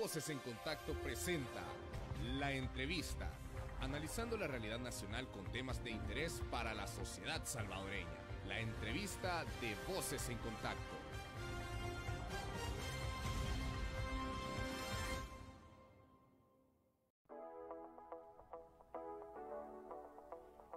Voces en Contacto presenta La Entrevista, analizando la realidad nacional con temas de interés para la sociedad salvadoreña. La entrevista de Voces en Contacto.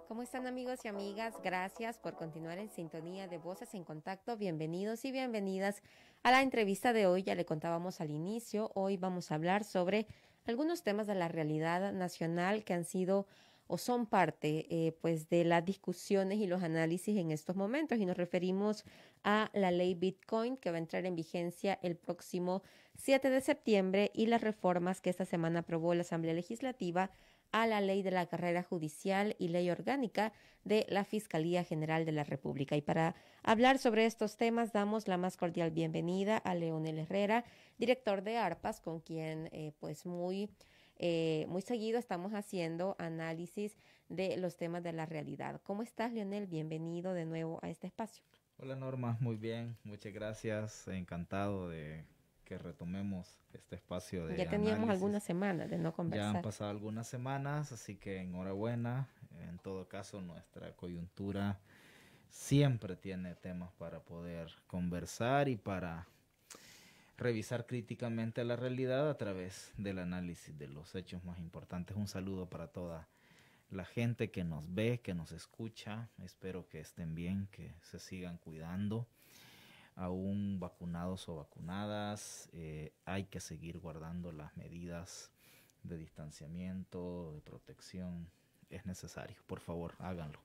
¿Cómo están amigos y amigas? Gracias por continuar en sintonía de Voces en Contacto. Bienvenidos y bienvenidas a la entrevista de hoy ya le contábamos al inicio, hoy vamos a hablar sobre algunos temas de la realidad nacional que han sido o son parte eh, pues de las discusiones y los análisis en estos momentos y nos referimos a la ley Bitcoin que va a entrar en vigencia el próximo 7 de septiembre y las reformas que esta semana aprobó la Asamblea Legislativa a la ley de la carrera judicial y ley orgánica de la Fiscalía General de la República. Y para hablar sobre estos temas, damos la más cordial bienvenida a Leonel Herrera, director de ARPAS, con quien eh, pues muy... Eh, muy seguido estamos haciendo análisis de los temas de la realidad. ¿Cómo estás, Leonel? Bienvenido de nuevo a este espacio. Hola Norma, muy bien, muchas gracias, encantado de que retomemos este espacio de. Ya teníamos algunas semanas de no conversar. Ya han pasado algunas semanas, así que enhorabuena. En todo caso, nuestra coyuntura siempre tiene temas para poder conversar y para revisar críticamente la realidad a través del análisis de los hechos más importantes. Un saludo para toda la gente que nos ve, que nos escucha. Espero que estén bien, que se sigan cuidando aún vacunados o vacunadas. Eh, hay que seguir guardando las medidas de distanciamiento, de protección. Es necesario. Por favor, háganlo.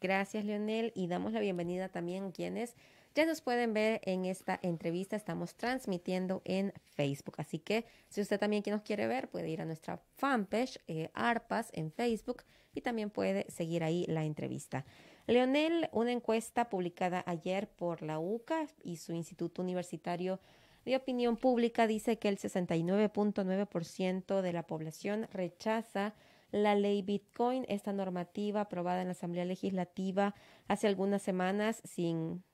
Gracias, Leonel. Y damos la bienvenida también a quienes ya nos pueden ver en esta entrevista. Estamos transmitiendo en Facebook. Así que si usted también nos quiere ver, puede ir a nuestra fanpage, eh, ARPAS, en Facebook. Y también puede seguir ahí la entrevista. Leonel, una encuesta publicada ayer por la UCA y su Instituto Universitario de Opinión Pública dice que el 69.9% de la población rechaza la ley Bitcoin, esta normativa aprobada en la Asamblea Legislativa hace algunas semanas sin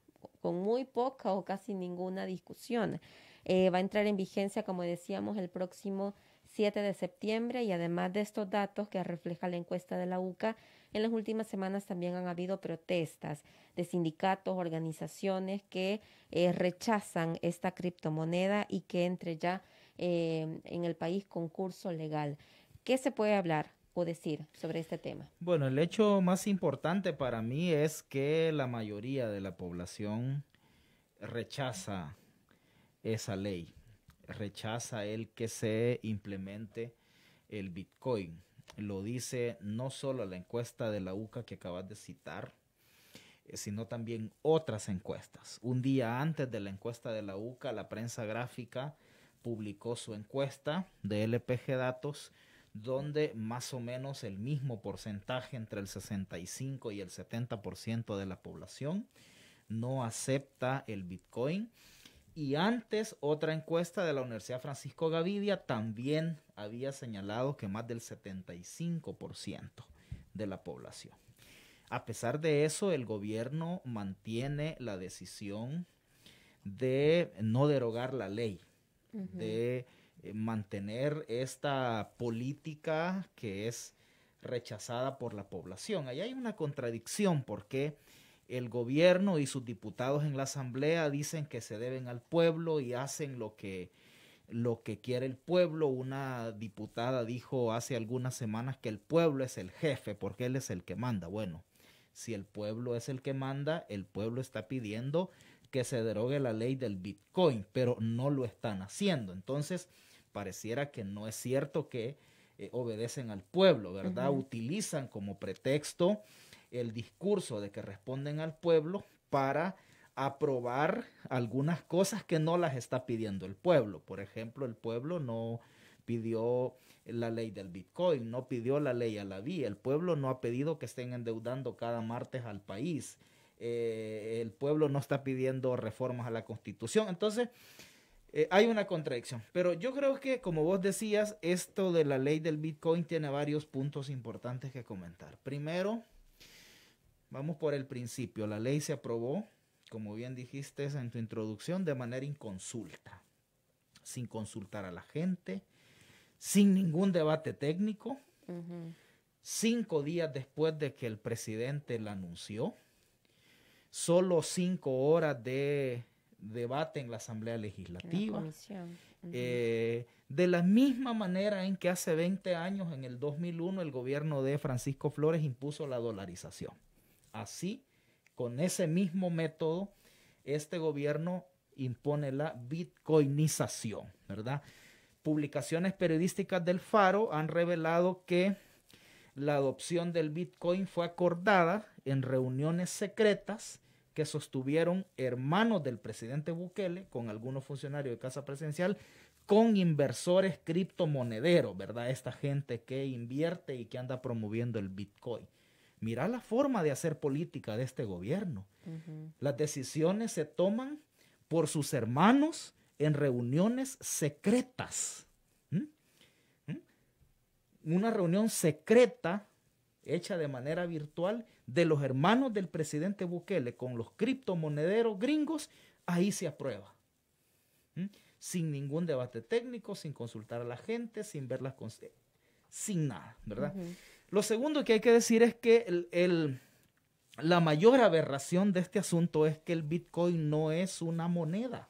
con muy poca o casi ninguna discusión. Eh, va a entrar en vigencia, como decíamos, el próximo 7 de septiembre y además de estos datos que refleja la encuesta de la UCA, en las últimas semanas también han habido protestas de sindicatos, organizaciones que eh, rechazan esta criptomoneda y que entre ya eh, en el país concurso legal. ¿Qué se puede hablar? o decir sobre este tema? Bueno, el hecho más importante para mí es que la mayoría de la población rechaza esa ley, rechaza el que se implemente el Bitcoin. Lo dice no solo la encuesta de la UCA que acabas de citar, eh, sino también otras encuestas. Un día antes de la encuesta de la UCA, la prensa gráfica publicó su encuesta de LPG Datos, donde más o menos el mismo porcentaje entre el 65 y el 70% de la población no acepta el Bitcoin y antes, otra encuesta de la Universidad Francisco Gavidia también había señalado que más del 75% de la población. A pesar de eso, el gobierno mantiene la decisión de no derogar la ley, de eh, mantener esta política que es rechazada por la población. Ahí hay una contradicción porque el gobierno y sus diputados en la asamblea dicen que se deben al pueblo y hacen lo que lo que quiere el pueblo. Una diputada dijo hace algunas semanas que el pueblo es el jefe porque él es el que manda. Bueno, si el pueblo es el que manda, el pueblo está pidiendo que se derogue la ley del Bitcoin, pero no lo están haciendo. Entonces, pareciera que no es cierto que eh, obedecen al pueblo, ¿verdad? Utilizan como pretexto el discurso de que responden al pueblo para aprobar algunas cosas que no las está pidiendo el pueblo. Por ejemplo, el pueblo no pidió la ley del Bitcoin, no pidió la ley a la vía, el pueblo no ha pedido que estén endeudando cada martes al país, eh, el pueblo no está pidiendo reformas a la constitución. Entonces, eh, hay una contradicción, pero yo creo que, como vos decías, esto de la ley del Bitcoin tiene varios puntos importantes que comentar. Primero, Vamos por el principio. La ley se aprobó, como bien dijiste en tu introducción, de manera inconsulta, sin consultar a la gente, sin ningún debate técnico, cinco días después de que el presidente la anunció, solo cinco horas de debate en la Asamblea Legislativa. Eh, de la misma manera en que hace 20 años, en el 2001, el gobierno de Francisco Flores impuso la dolarización. Así, con ese mismo método, este gobierno impone la bitcoinización, ¿verdad? Publicaciones periodísticas del Faro han revelado que la adopción del Bitcoin fue acordada en reuniones secretas que sostuvieron hermanos del presidente Bukele con algunos funcionarios de Casa Presidencial, con inversores criptomonederos, ¿verdad? Esta gente que invierte y que anda promoviendo el Bitcoin. Mira la forma de hacer política de este gobierno. Las decisiones se toman por sus hermanos en reuniones secretas. ¿Mm? ¿Mm? Una reunión secreta hecha de manera virtual de los hermanos del presidente Bukele con los criptomonederos gringos, ahí se aprueba. ¿Mm? Sin ningún debate técnico, sin consultar a la gente, sin ver las sin nada, ¿verdad? Lo segundo que hay que decir es que el, la mayor aberración de este asunto es que el Bitcoin no es una moneda.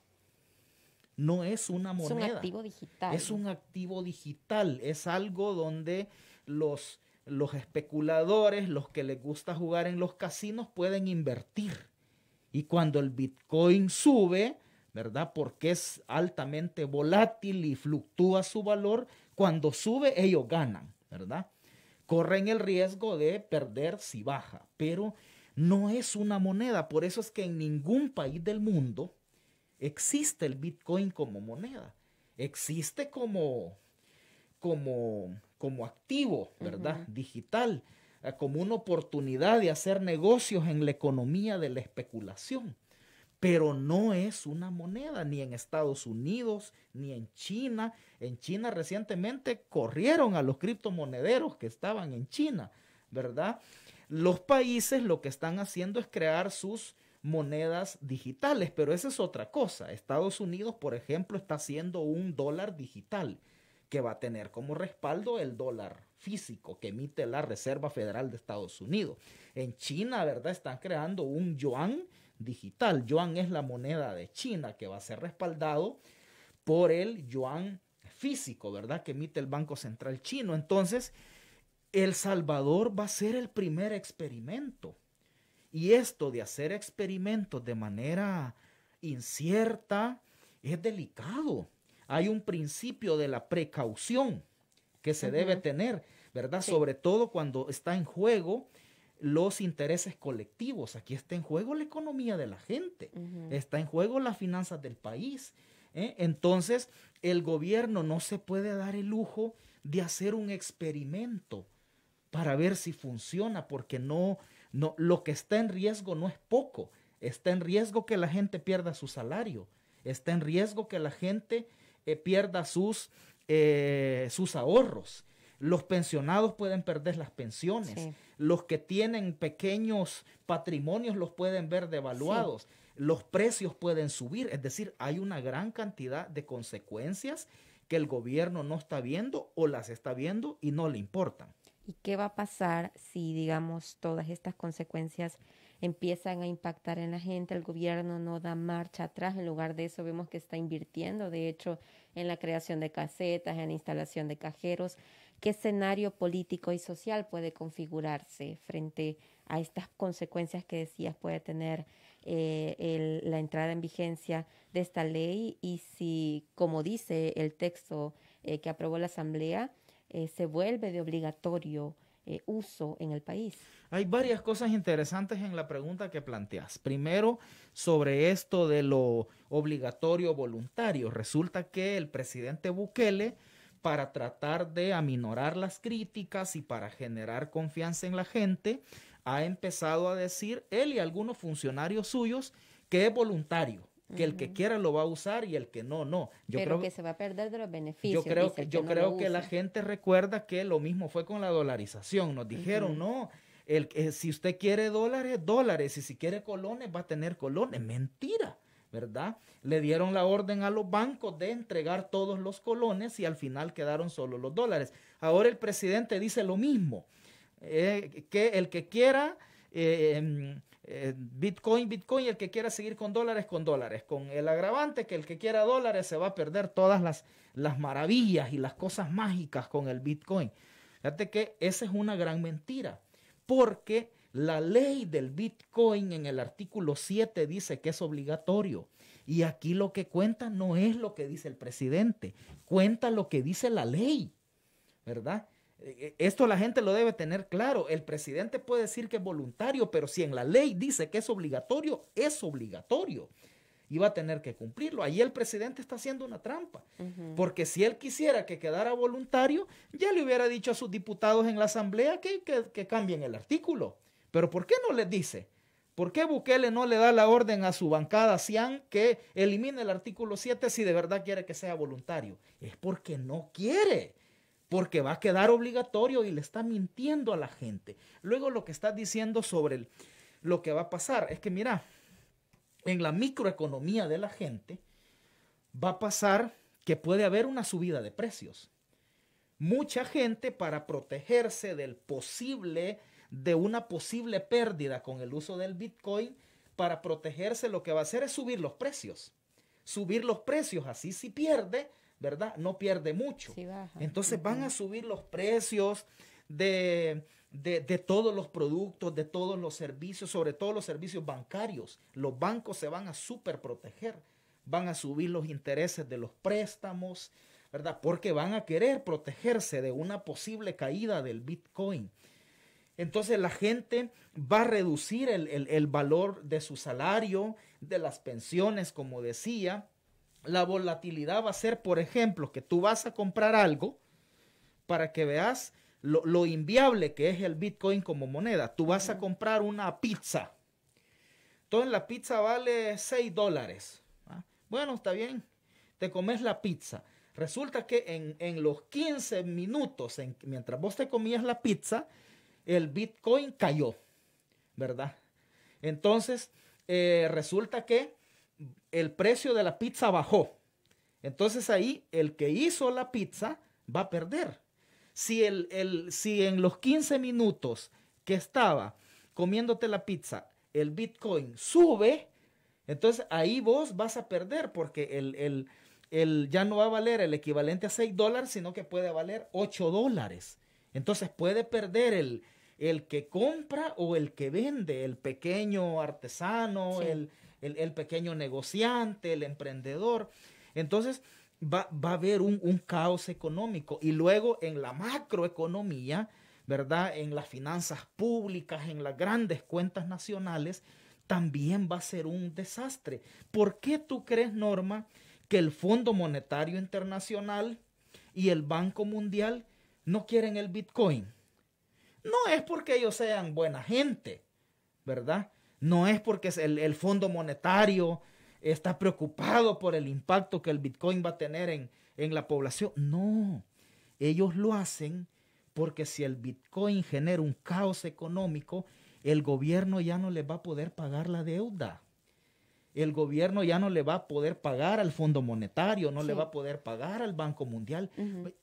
No es una moneda. Es un activo digital. Es un activo digital. Es algo donde los, los especuladores, los que les gusta jugar en los casinos, pueden invertir. Y cuando el Bitcoin sube, ¿verdad? Porque es altamente volátil y fluctúa su valor, cuando sube ellos ganan, ¿verdad? corren el riesgo de perder si baja, pero no es una moneda. Por eso es que en ningún país del mundo existe el Bitcoin como moneda. Existe como, como, como activo, ¿verdad? Digital, eh, como una oportunidad de hacer negocios en la economía de la especulación pero no es una moneda ni en Estados Unidos ni en China. En China recientemente corrieron a los criptomonederos que estaban en China, ¿verdad? Los países lo que están haciendo es crear sus monedas digitales, pero esa es otra cosa. Estados Unidos, por ejemplo, está haciendo un dólar digital que va a tener como respaldo el dólar físico que emite la Reserva Federal de Estados Unidos. En China, ¿verdad? Están creando un yuan digital. Yuan es la moneda de China que va a ser respaldado por el yuan físico, ¿verdad? Que emite el Banco Central chino. Entonces, El Salvador va a ser el primer experimento. Y esto de hacer experimentos de manera incierta es delicado. Hay un principio de la precaución que se debe tener, ¿verdad? Sobre todo cuando está en juego los intereses colectivos. Aquí está en juego la economía de la gente, está en juego las finanzas del país. ¿eh? Entonces, el gobierno no se puede dar el lujo de hacer un experimento para ver si funciona, porque no, no, lo que está en riesgo no es poco. Está en riesgo que la gente pierda su salario, está en riesgo que la gente eh, pierda sus, eh, sus ahorros los pensionados pueden perder las pensiones. Los que tienen pequeños patrimonios los pueden ver devaluados. Los precios pueden subir. Es decir, hay una gran cantidad de consecuencias que el gobierno no está viendo o las está viendo y no le importan. ¿Y qué va a pasar si, digamos, todas estas consecuencias empiezan a impactar en la gente, el gobierno no da marcha atrás, en lugar de eso vemos que está invirtiendo, de hecho, en la creación de casetas, en la instalación de cajeros qué escenario político y social puede configurarse frente a estas consecuencias que decías puede tener eh, la entrada en vigencia de esta ley y si, como dice el texto eh, que aprobó la Asamblea, eh, se vuelve de obligatorio uso en el país. Hay varias cosas interesantes en la pregunta que planteas. Primero, sobre esto de lo obligatorio voluntario. Resulta que el presidente Bukele para tratar de aminorar las críticas y para generar confianza en la gente, ha empezado a decir él y algunos funcionarios suyos que es voluntario que el que quiera lo va a usar y el que no, no. Yo creo, que se va a perder de los beneficios. Yo creo, que, yo creo que la gente recuerda que lo mismo fue con la dolarización. Nos dijeron, no, el, si usted quiere dólares, dólares, y si quiere colones, va a tener colones. Mentira. ¿verdad? Le dieron la orden a los bancos de entregar todos los colones y al final quedaron solo los dólares. Ahora el presidente dice lo mismo, eh, que el que quiera... Eh, em, eh, Bitcoin, Bitcoin, el que quiera seguir con dólares, con dólares, con el agravante que el que quiera dólares se va a perder todas las, las maravillas y las cosas mágicas con el Bitcoin. Fíjate que esa es una gran mentira, porque la ley del Bitcoin en el artículo 7 dice que es obligatorio. Y aquí lo que cuenta no es lo que dice el presidente, cuenta lo que dice la ley, ¿verdad? E, e, esto la gente lo debe tener claro. El presidente puede decir que es voluntario, pero si en la ley dice que es obligatorio, es obligatorio. Y va a tener que cumplirlo. Ahí el presidente está haciendo una trampa. Porque si él quisiera que quedara voluntario, ya le hubiera dicho a sus diputados en la asamblea que cambien el artículo. Pero ¿por qué no le dice? ¿Por qué Bukele no le da la orden a su bancada Cian que elimine el artículo 7 si de verdad quiere que sea voluntario? Es porque no quiere, porque va a quedar obligatorio y le está mintiendo a la gente. Luego lo que está diciendo sobre lo que va a pasar es que, mira, en la microeconomía de la gente va a pasar que puede haber una subida de precios. Mucha gente para protegerse del posible de una posible pérdida con el uso del Bitcoin para protegerse lo que va a hacer es subir los precios. Subir los precios, así si pierde, ¿verdad? No pierde mucho. Entonces van a subir los precios de, de, de, todos los productos, de todos los servicios, sobre todo los servicios bancarios. Los bancos se van a super proteger, van a subir los intereses de los préstamos, ¿verdad? Porque van a querer protegerse de una posible caída del Bitcoin. Entonces la gente va a reducir el, valor de su salario, de las pensiones, como decía. La volatilidad va a ser, por ejemplo, que tú vas a comprar algo para que veas lo, inviable que es el Bitcoin como moneda. Tú vas a comprar una pizza. Entonces la pizza vale 6 dólares. Bueno, está bien. Te comes la pizza. Resulta que en, en los 15 minutos mientras vos te comías la pizza, el Bitcoin cayó, ¿verdad? Entonces, eh, resulta que el precio de la pizza bajó. Entonces ahí el que hizo la pizza va a perder. Si, el, si en los 15 minutos que estaba comiéndote la pizza, el Bitcoin sube, entonces ahí vos vas a perder porque el, el, ya no va a valer el equivalente a 6 dólares, sino que puede valer 8 dólares. Entonces puede perder el, el que compra o el que vende, el pequeño artesano, el, pequeño negociante, el emprendedor. Entonces va, a haber un, un, caos económico y luego en la macroeconomía, ¿verdad? En las finanzas públicas, en las grandes cuentas nacionales, también va a ser un desastre. ¿Por qué tú crees, Norma, que el Fondo Monetario Internacional y el Banco Mundial no quieren el Bitcoin? No es porque ellos sean buena gente, ¿verdad? No es porque el, el Fondo Monetario está preocupado por el impacto que el Bitcoin va a tener en, la población. No, ellos lo hacen porque si el Bitcoin genera un caos económico, el gobierno ya no le va a poder pagar la deuda. El gobierno ya no le va a poder pagar al Fondo Monetario, no le va a poder pagar al Banco Mundial.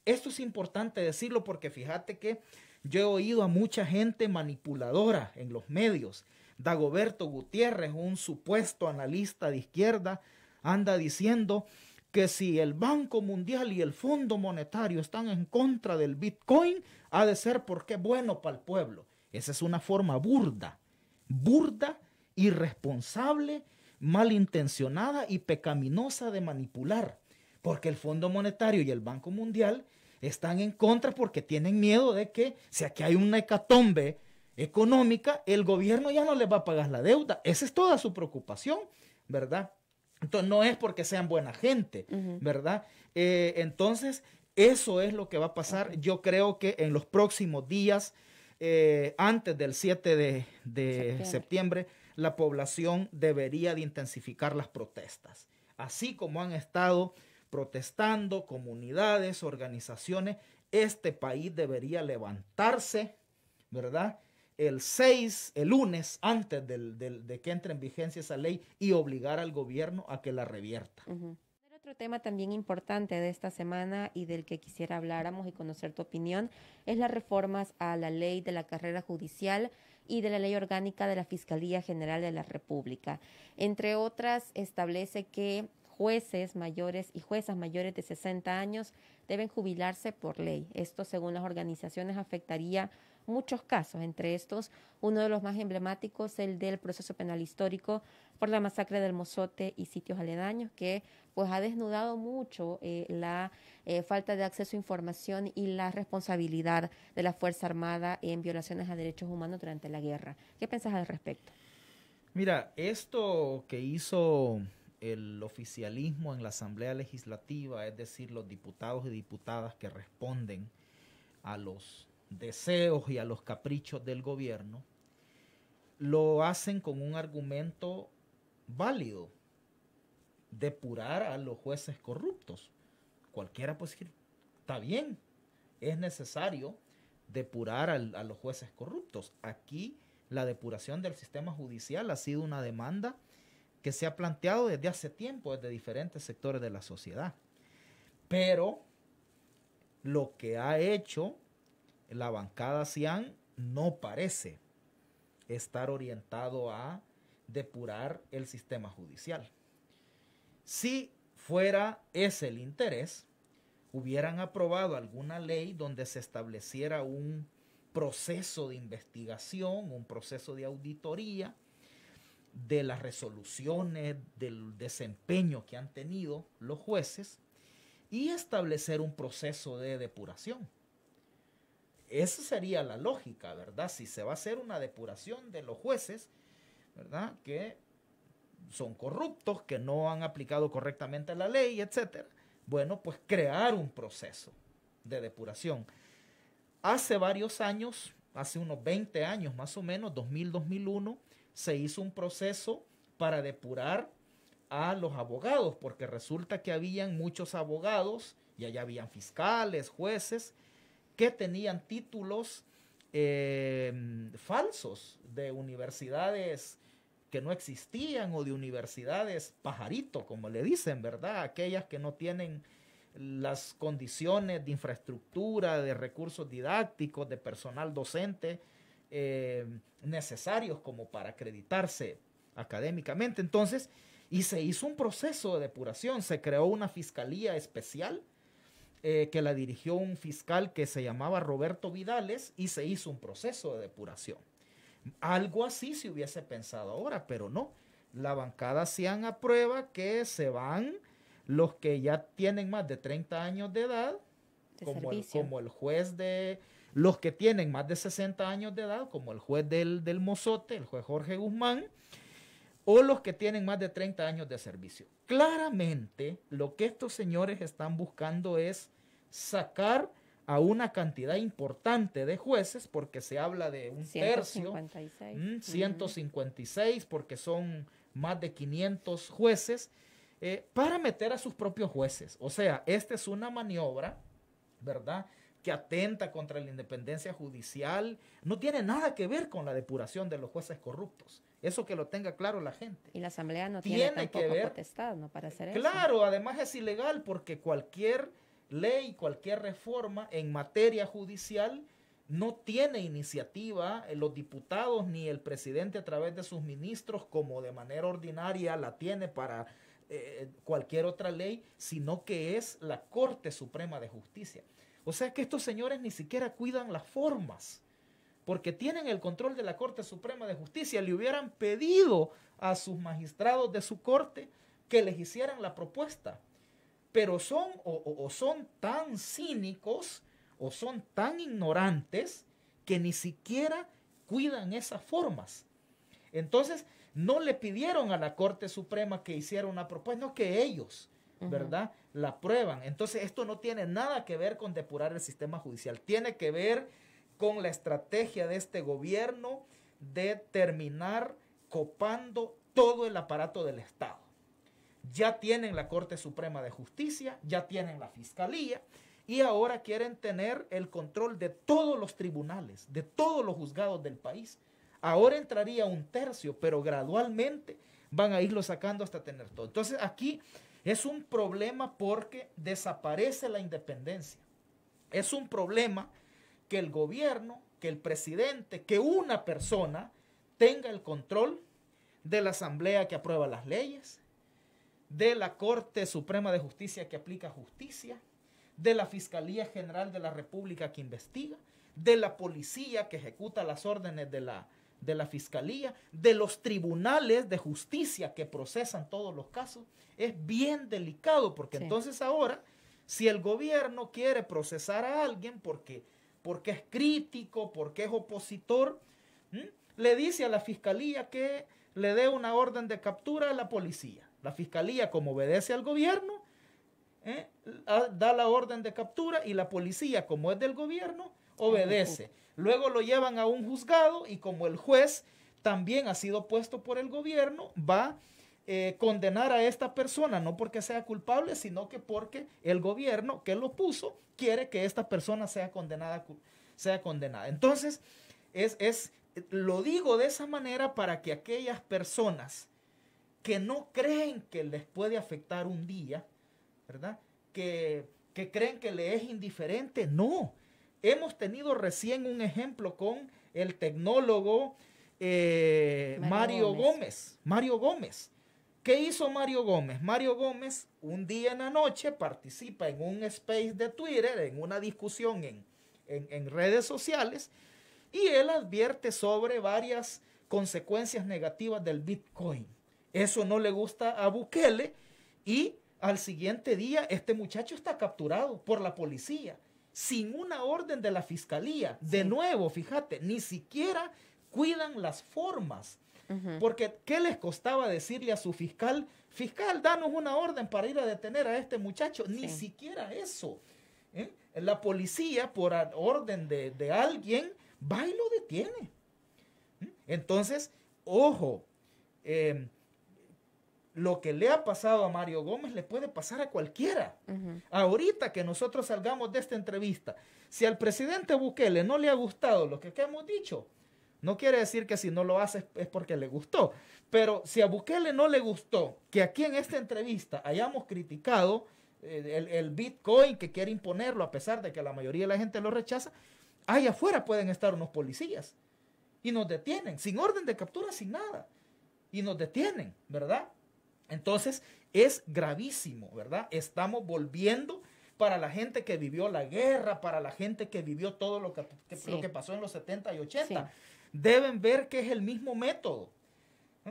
Esto es importante decirlo porque fíjate que yo he oído a mucha gente manipuladora en los medios. Dagoberto Gutiérrez, un supuesto analista de izquierda, anda diciendo que si el Banco Mundial y el Fondo Monetario están en contra del Bitcoin, ha de ser porque es bueno para el pueblo. Esa es una forma burda, burda, irresponsable, malintencionada y pecaminosa de manipular, porque el Fondo Monetario y el Banco Mundial están en contra porque tienen miedo de que si aquí hay una hecatombe económica, el gobierno ya no les va a pagar la deuda. Esa es toda su preocupación, ¿verdad? Entonces, no es porque sean buena gente, ¿verdad? Eh, entonces, eso es lo que va a pasar. Yo creo que en los próximos días, eh, antes del 7 de, septiembre. septiembre. la población debería de intensificar las protestas. Así como han estado protestando, comunidades, organizaciones, este país debería levantarse, ¿verdad? El 6, el lunes, antes del, de que entre en vigencia esa ley y obligar al gobierno a que la revierta. Otro tema también importante de esta semana y del que quisiera habláramos y conocer tu opinión es las reformas a la ley de la carrera judicial y de la ley orgánica de la Fiscalía General de la República. Entre otras, establece que jueces mayores y juezas mayores de 60 años deben jubilarse por ley. Esto, según las organizaciones, afectaría muchos casos, entre estos uno de los más emblemáticos, el del proceso penal histórico por la masacre del Mozote y sitios aledaños, que pues ha desnudado mucho eh, la eh, falta de acceso a información y la responsabilidad de la Fuerza Armada en violaciones a derechos humanos durante la guerra. ¿Qué pensás al respecto? Mira, esto que hizo el oficialismo en la Asamblea Legislativa, es decir, los diputados y diputadas que responden a los deseos y a los caprichos del gobierno, lo hacen con un argumento válido, depurar a los jueces corruptos. Cualquiera puede decir, está bien, es necesario depurar a los jueces corruptos. Aquí la depuración del sistema judicial ha sido una demanda que se ha planteado desde hace tiempo, desde diferentes sectores de la sociedad. Pero lo que ha hecho la bancada CIAN no parece estar orientado a depurar el sistema judicial. Si fuera ese el interés, hubieran aprobado alguna ley donde se estableciera un proceso de investigación, un proceso de auditoría, de las resoluciones, del desempeño que han tenido los jueces y establecer un proceso de depuración. Esa sería la lógica, ¿verdad? Si se va a hacer una depuración de los jueces, ¿verdad? Que son corruptos, que no han aplicado correctamente la ley, etcétera. Bueno, pues crear un proceso de depuración. Hace varios años, hace unos 20 años más o menos, 2000-2001, se hizo un proceso para depurar a los abogados, porque resulta que habían muchos abogados, y allá habían fiscales, jueces, que tenían títulos em, falsos de universidades que no existían o de universidades pajarito, como le dicen, ¿verdad? Aquellas que no tienen las condiciones de infraestructura, de recursos didácticos, de personal docente, eh, necesarios como para acreditarse académicamente. Entonces, y se hizo un proceso de depuración, se creó una fiscalía especial eh, que la dirigió un fiscal que se llamaba Roberto Vidales y se hizo un proceso de depuración. Algo así se hubiese pensado ahora, pero no. La bancada hacían a prueba que se van los que ya tienen más de 30 años de edad como, el, juez de los que tienen más de 60 años de edad, como el juez del, del Mozote, el juez Jorge Guzmán, o los que tienen más de 30 años de servicio. Claramente lo que estos señores están buscando es sacar a una cantidad importante de jueces, porque se habla de un tercio, 156, mm, porque son más de 500 jueces, eh, para meter a sus propios jueces. O sea, esta es una maniobra ¿verdad? que atenta contra la independencia judicial, no tiene nada que ver con la depuración de los jueces corruptos. Eso que lo tenga claro la gente. Y la Asamblea no tiene, que ver, potestad para hacer eso. Claro, además es ilegal porque cualquier ley, cualquier reforma en materia judicial no tiene iniciativa eh, los diputados ni el presidente a través de sus ministros como de manera ordinaria la tiene para eh, eh, cualquier otra ley, sino que es la Corte Suprema de Justicia. O sea que estos señores ni siquiera cuidan las formas, porque tienen el control de la Corte Suprema de Justicia. Le hubieran pedido a sus magistrados de su corte que les hicieran la propuesta, pero son o, o son tan cínicos o son tan ignorantes que ni siquiera cuidan esas formas. Entonces, no le pidieron a la Corte Suprema que hiciera una propuesta, pues no que ellos, ¿verdad? La prueban. Entonces esto no tiene nada que ver con depurar el sistema judicial, tiene que ver con la estrategia de este gobierno de terminar copando todo el aparato del Estado. Ya tienen la Corte Suprema de Justicia, ya tienen la Fiscalía y ahora quieren tener el control de todos los tribunales, de todos los juzgados del país Ahora entraría un tercio, pero gradualmente van a irlo sacando hasta tener todo. Entonces aquí es un problema porque desaparece la independencia. Es un problema que el gobierno, que el presidente, que una persona tenga el control de la asamblea que aprueba las leyes, de la Corte Suprema de Justicia que aplica justicia, de la Fiscalía General de la República que investiga, de la policía que ejecuta las órdenes de la, de la fiscalía, de los tribunales de justicia que procesan todos los casos, es bien delicado, porque entonces ahora, si el gobierno quiere procesar a alguien porque, porque es crítico, porque es opositor, le dice a la fiscalía que le dé una orden de captura a la policía. La fiscalía, como obedece al gobierno, ¿eh? da la orden de captura y la policía, como es del gobierno, obedece. Luego lo llevan a un juzgado y como el juez también ha sido puesto por el gobierno, va a eh, condenar a esta persona, no porque sea culpable, sino que porque el gobierno que lo puso quiere que esta persona sea condenada. Sea condenada. Entonces, es, es, lo digo de esa manera para que aquellas personas que no creen que les puede afectar un día, ¿verdad? Que, que creen que le es indiferente, no. Hemos tenido recién un ejemplo con el tecnólogo eh, Mario, Gómez. Mario Gómez. ¿Qué hizo Mario Gómez? Mario Gómez un día en la noche participa en un space de Twitter, en una discusión en redes sociales, y él advierte sobre varias consecuencias negativas del Bitcoin. Eso no le gusta a Bukele y al siguiente día este muchacho está capturado por la policía sin una orden de la fiscalía. De nuevo, fíjate, ni siquiera cuidan las formas. Porque, ¿qué les costaba decirle a su fiscal, fiscal, danos una orden para ir a detener a este muchacho? Ni siquiera eso. ¿eh? La policía, por orden de, alguien, va y lo detiene. Entonces, ojo, eh, lo que le ha pasado a Mario Gómez le puede pasar a cualquiera. Ahorita que nosotros salgamos de esta entrevista, si al presidente Bukele no le ha gustado lo que, hemos dicho, no quiere decir que si no lo hace es porque le gustó. Pero si a Bukele no le gustó que aquí en esta entrevista hayamos criticado eh, el, Bitcoin que quiere imponerlo a pesar de que la mayoría de la gente lo rechaza, allá afuera pueden estar unos policías y nos detienen, sin orden de captura, sin nada. Y nos detienen, ¿verdad? Entonces, es gravísimo, ¿verdad? Estamos volviendo para la gente que vivió la guerra, para la gente que vivió todo lo que, lo que pasó en los 70 y 80. Deben ver que es el mismo método.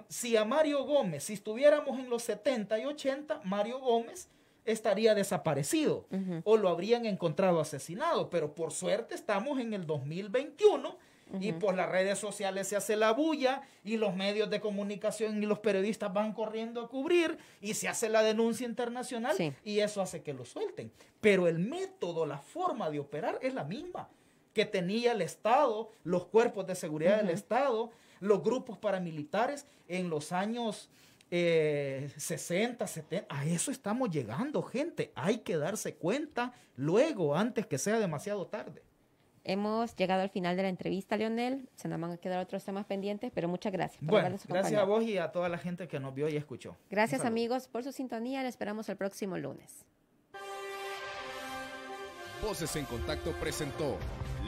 Si a Mario Gómez, si estuviéramos en los 70 y 80, Mario Gómez estaría desaparecido o lo habrían encontrado asesinado, pero por suerte estamos en el 2021 y por las redes sociales se hace la bulla y los medios de comunicación y los periodistas van corriendo a cubrir y se hace la denuncia internacional y eso hace que lo suelten. Pero el método, la forma de operar es la misma que tenía el Estado, los cuerpos de seguridad del Estado, los grupos paramilitares en los años 60, eh, 70. A eso estamos llegando, gente. Hay que darse cuenta luego, antes que sea demasiado tarde. Hemos llegado al final de la entrevista, Leonel. Se nos van a quedar otros temas pendientes, pero muchas gracias. gracias a vos y a toda la gente que nos vio y escuchó. Gracias amigos por su sintonía. Les esperamos el próximo lunes. Voces en Contacto presentó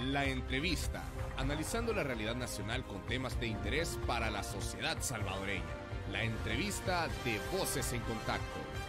La Entrevista, analizando la realidad nacional con temas de interés para la sociedad salvadoreña. La entrevista de Voces en Contacto.